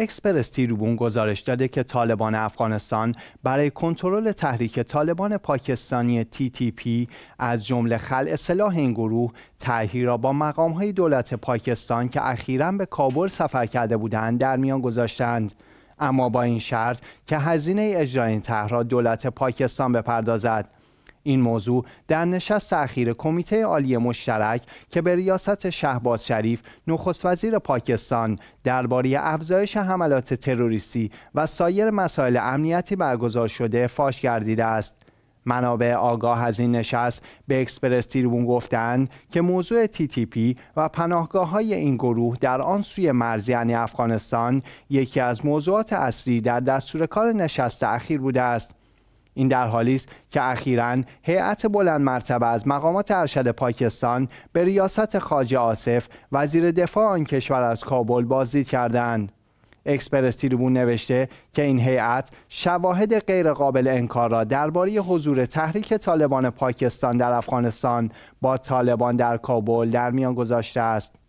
اکسپرس تیروبون گزارش داده که طالبان افغانستان برای کنترل تحریک طالبان پاکستانی پی از جمله خلع سلاح این گروه طرحی را با های دولت پاکستان که اخیرا به کابل سفر کرده بودند در میان گذاشتند اما با این شرط که هزینه اجرای این طرح را دولت پاکستان بپردازد این موضوع در نشست اخیر کمیته عالی مشترک که به ریاست شهباز شریف نخست وزیر پاکستان درباره افزایش حملات تروریستی و سایر مسائل امنیتی برگزار شده فاش گردیده است منابع آگاه از این نشست به اکسپرس تیربون گفتند که موضوع پی و پناهگاه های این گروه در آن سوی مرز یعنی افغانستان یکی از موضوعات اصلی در دستور کار نشست اخیر بوده است این در حالی است که اخیرا هیئت بلند مرتبه از مقامات ارشد پاکستان به ریاست خواجه آصف وزیر دفاع آن کشور از کابل بازدید کردند. اکسپرس تیریبون نوشته که این هیئت شواهد غیرقابل انکار را درباره حضور تحریک طالبان پاکستان در افغانستان با طالبان در کابل در میان گذاشته است.